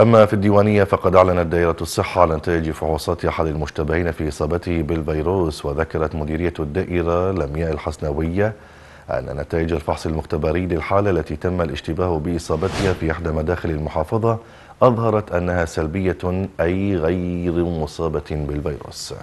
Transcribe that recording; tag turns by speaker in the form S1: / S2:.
S1: أما في الديوانية فقد أعلنت دائرة الصحة عن نتائج فحوصات أحد المشتبهين في إصابته بالفيروس وذكرت مديرية الدائرة لمياء الحسنوية أن نتائج الفحص المختبري للحالة التي تم الاشتباه بإصابتها في إحدى مداخل المحافظة أظهرت أنها سلبية أي غير مصابة بالفيروس